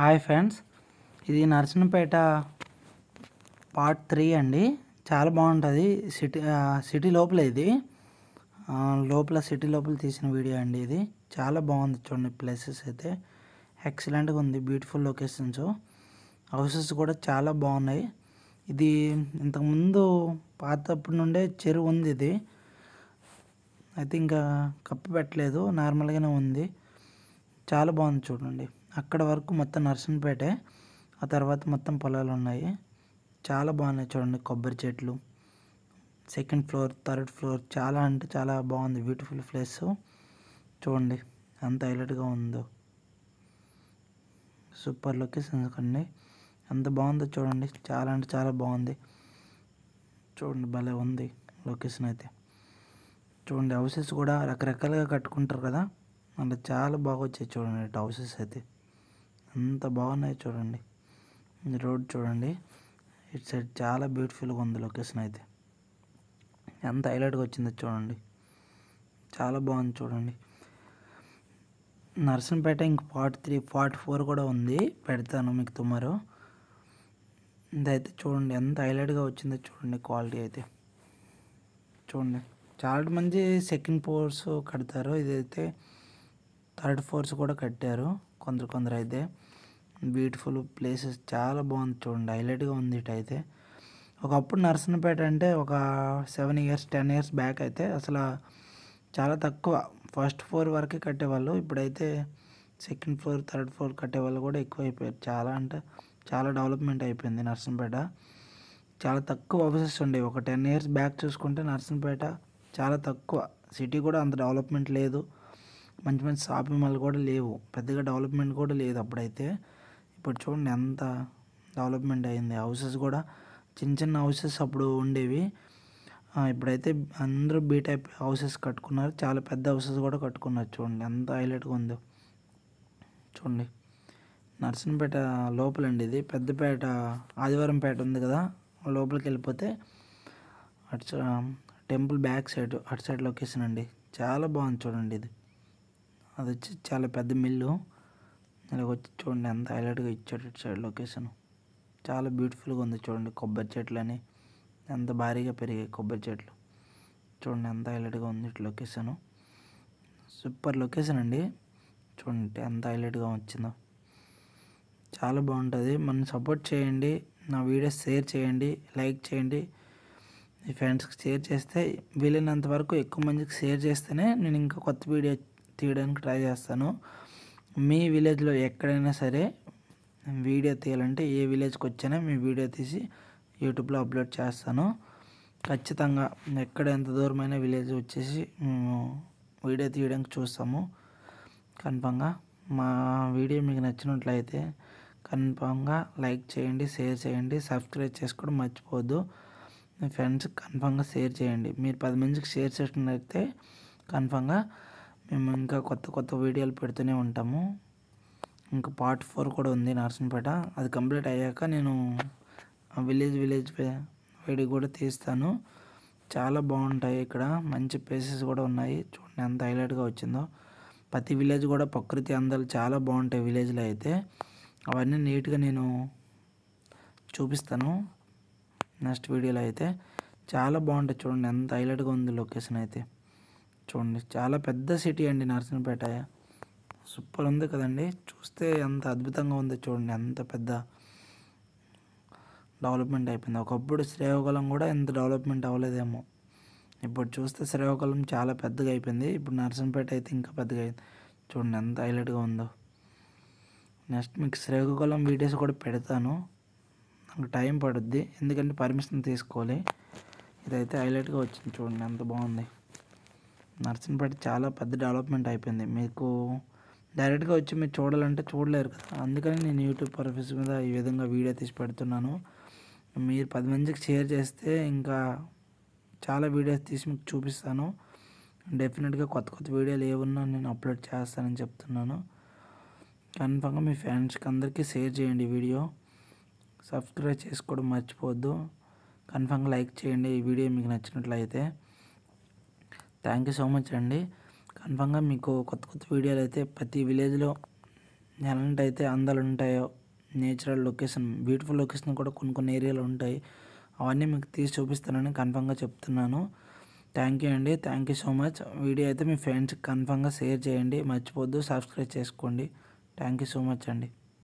hi friends ఇది నర్సింహపేట part three అండి చాలా బాగుంటుంది సిటీ సిటీ లోపల ఇది లోపల సిటీ లోపల తీసిన వీడియో అండి ఇది చాలా బాగుంది చూడండి ప్లేసెస్ అయితే ఎక్సలెంట్గా ఉంది బ్యూటిఫుల్ లొకేషన్స్ హౌసెస్ కూడా చాలా బాగున్నాయి ఇది ఇంతకుముందు పాతప్పటి నుండే చెరువు ఉంది ఇది అయితే ఇంకా కప్పు పెట్టలేదు నార్మల్గానే ఉంది చాలా బాగుంది చూడండి అక్కడ వరకు మొత్తం నర్సన్పేటే ఆ తర్వాత మొత్తం పొలాలు ఉన్నాయి చాలా బాగున్నాయి చూడండి కొబ్బరి చెట్లు సెకండ్ ఫ్లోర్ థర్డ్ ఫ్లోర్ చాలా అంటే చాలా బాగుంది బ్యూటిఫుల్ ప్లేస్ చూడండి ఎంత హైలైట్గా ఉందో సూపర్ లొకేషన్స్ అండి ఎంత బాగుందో చూడండి చాలా అంటే చాలా బాగుంది చూడండి భలే ఉంది లొకేషన్ అయితే చూడండి హౌసెస్ కూడా రకరకాలుగా కట్టుకుంటారు కదా అంటే చాలా బాగా వచ్చాయి చూడండి హౌసెస్ అయితే ఎంత బాగున్నాయి చూడండి రోడ్ చూడండి ఇట్ సైడ్ చాలా బ్యూటిఫుల్గా ఉంది లొకేషన్ అయితే ఎంత హైలైట్గా వచ్చిందో చూడండి చాలా బాగుంది చూడండి నర్సంపేట ఇంక పార్ట్ త్రీ పార్ట్ ఫోర్ కూడా ఉంది పెడతాను మీకు తుమ్మారో ఇదైతే చూడండి ఎంత హైలైట్గా వచ్చిందో చూడండి క్వాలిటీ అయితే చూడండి చాలా మంది సెకండ్ పోర్స్ కడతారు ఇదైతే థర్డ్ ఫ్లోర్స్ కూడా కట్టారు కొందరు కొందరు అయితే బ్యూటిఫుల్ ప్లేసెస్ చాలా బాగుంది చూడండి హైలైట్గా ఉంది ఇటు అయితే ఒకప్పుడు నర్సన్పేట అంటే ఒక seven years ten years back అయితే అసలు చాలా తక్కువ ఫస్ట్ ఫ్లోర్ వరకే కట్టేవాళ్ళు ఇప్పుడైతే సెకండ్ ఫ్లోర్ థర్డ్ ఫ్లోర్ కట్టేవాళ్ళు కూడా ఎక్కువ అయిపోయారు చాలా అంటే చాలా డెవలప్మెంట్ అయిపోయింది నర్సంపేట చాలా తక్కువ ఆఫీసెస్ ఉండేవి ఒక టెన్ ఇయర్స్ బ్యాక్ చూసుకుంటే నర్సంపేట చాలా తక్కువ సిటీ కూడా అంత డెవలప్మెంట్ లేదు మంచి మంచి షాపింగ్ మాల్ కూడా లేవు పెద్దగా డెవలప్మెంట్ కూడా లేదు అప్పుడైతే ఇప్పుడు చూడండి ఎంత డెవలప్మెంట్ అయింది హౌసెస్ కూడా చిన్న చిన్న హౌసెస్ అప్పుడు ఉండేవి ఇప్పుడైతే అందరూ బీ టైప్ హౌసెస్ కట్టుకున్నారు చాలా పెద్ద హౌసెస్ కూడా కట్టుకున్నారు చూడండి ఎంత హైలైట్గా ఉందో చూడండి నర్సింపేట లోపలండి ఇది పెద్దపేట ఆదివారంపేట ఉంది కదా లోపలికి వెళ్ళిపోతే అటు టెంపుల్ బ్యాక్ సైడ్ అటు సైడ్ లొకేషన్ అండి చాలా బాగుంది చూడండి ఇది అది వచ్చి చాలా పెద్ద మిల్లు ఇలాగ వచ్చి చూడండి ఎంత హైలైట్గా ఇచ్చాడు ఇటు సైడ్ లొకేషన్ చాలా బ్యూటిఫుల్గా ఉంది చూడండి కొబ్బరి చెట్లు అని ఎంత భారీగా పెరిగాయి కొబ్బరి చెట్లు చూడండి ఎంత హైలైట్గా ఉంది ఇటు లొకేషను సూపర్ లొకేషన్ అండి చూడండి ఎంత హైలైట్గా వచ్చిందో చాలా బాగుంటుంది మనం సపోర్ట్ చేయండి నా వీడియోస్ షేర్ చేయండి లైక్ చేయండి మీ ఫ్రెండ్స్కి షేర్ చేస్తే వీలైనంత వరకు ఎక్కువ మందికి షేర్ చేస్తేనే నేను ఇంకా కొత్త వీడియో తీయడానికి ట్రై చేస్తాను మీ విలేజ్లో ఎక్కడైనా సరే వీడియో తీయాలంటే ఏ విలేజ్కి వచ్చినా మీ వీడియో తీసి యూట్యూబ్లో అప్లోడ్ చేస్తాను ఖచ్చితంగా ఎక్కడ ఎంత దూరమైన విలేజ్ వచ్చేసి మేము వీడియో తీయడానికి చూస్తాము కన్ఫామ్గా మా వీడియో మీకు నచ్చినట్లయితే కన్ఫామ్గా లైక్ చేయండి షేర్ చేయండి సబ్స్క్రైబ్ చేసుకోవడం మర్చిపోవద్దు మీ ఫ్రెండ్స్కి కన్ఫామ్గా షేర్ చేయండి మీరు పది మందికి షేర్ చేసినట్లయితే కన్ఫామ్గా మేము ఇంకా కొత్త కొత్త వీడియోలు పెడుతూనే ఉంటాము ఇంకా పార్ట్ ఫోర్ కూడా ఉంది నర్సంపేట అది కంప్లీట్ అయ్యాక నేను విలేజ్ విలేజ్ వీడియో కూడా తీస్తాను చాలా బాగుంటాయి ఇక్కడ మంచి ప్లేసెస్ కూడా ఉన్నాయి చూడండి ఎంత హైలైట్గా వచ్చిందో ప్రతి విలేజ్ కూడా ప్రకృతి అందాలు చాలా బాగుంటాయి విలేజ్లో అయితే అవన్నీ నీట్గా నేను చూపిస్తాను నెక్స్ట్ వీడియోలో అయితే చాలా బాగుంటాయి చూడండి ఎంత హైలైట్గా ఉంది లొకేషన్ అయితే చూడండి చాలా పెద్ద సిటీ అండి నరసింహపేట సూపర్ ఉంది కదండి చూస్తే ఎంత అద్భుతంగా ఉంది చూడండి అంత పెద్ద డెవలప్మెంట్ అయిపోయింది ఒకప్పుడు శ్రీకాకుళం కూడా ఎంత డెవలప్మెంట్ అవ్వలేదేమో ఇప్పుడు చూస్తే శ్రీకాకుళం చాలా పెద్దగా అయిపోయింది ఇప్పుడు నరసింహపేట అయితే ఇంకా పెద్దగా అయింది చూడండి ఎంత హైలైట్గా ఉందో నెక్స్ట్ మీకు శ్రీకాకుళం వీడియోస్ కూడా పెడతాను నాకు టైం పడుద్ది ఎందుకంటే పర్మిషన్ తీసుకోవాలి ఇదైతే హైలైట్గా వచ్చింది చూడండి ఎంత బాగుంది నర్సింపేట చాలా పెద్ద డెవలప్మెంట్ అయిపోయింది మీకు డైరెక్ట్గా వచ్చి మీరు చూడాలంటే చూడలేరు కదా అందుకని నేను యూట్యూబ్ పర్పస్ మీద ఈ విధంగా వీడియో తీసి పెడుతున్నాను మీరు పది మందికి షేర్ చేస్తే ఇంకా చాలా వీడియోస్ తీసి మీకు చూపిస్తాను డెఫినెట్గా కొత్త కొత్త వీడియోలు ఏమున్నా నేను అప్లోడ్ చేస్తానని చెప్తున్నాను కన్ఫామ్గా మీ ఫ్యాన్స్కి అందరికీ షేర్ చేయండి వీడియో సబ్స్క్రైబ్ చేసుకోవడం మర్చిపోవద్దు కన్ఫామ్గా లైక్ చేయండి ఈ వీడియో మీకు నచ్చినట్లయితే థ్యాంక్ యూ సో మచ్ అండి కన్ఫామ్గా మీకు కొత్త కొత్త వీడియోలు అయితే ప్రతి విలేజ్లో ఎలాంటి అయితే అందాలు ఉంటాయో నేచురల్ లొకేషన్ బ్యూటిఫుల్ లొకేషన్ కూడా కొన్ని కొన్ని ఏరియాలు ఉంటాయి అవన్నీ మీకు తీసి చూపిస్తానని కన్ఫామ్గా చెప్తున్నాను థ్యాంక్ యూ అండి thank you so much video అయితే మీ ఫ్రెండ్స్కి కన్ఫామ్గా షేర్ చేయండి మర్చిపోద్దు సబ్స్క్రైబ్ చేసుకోండి థ్యాంక్ యూ సో మచ్ అండి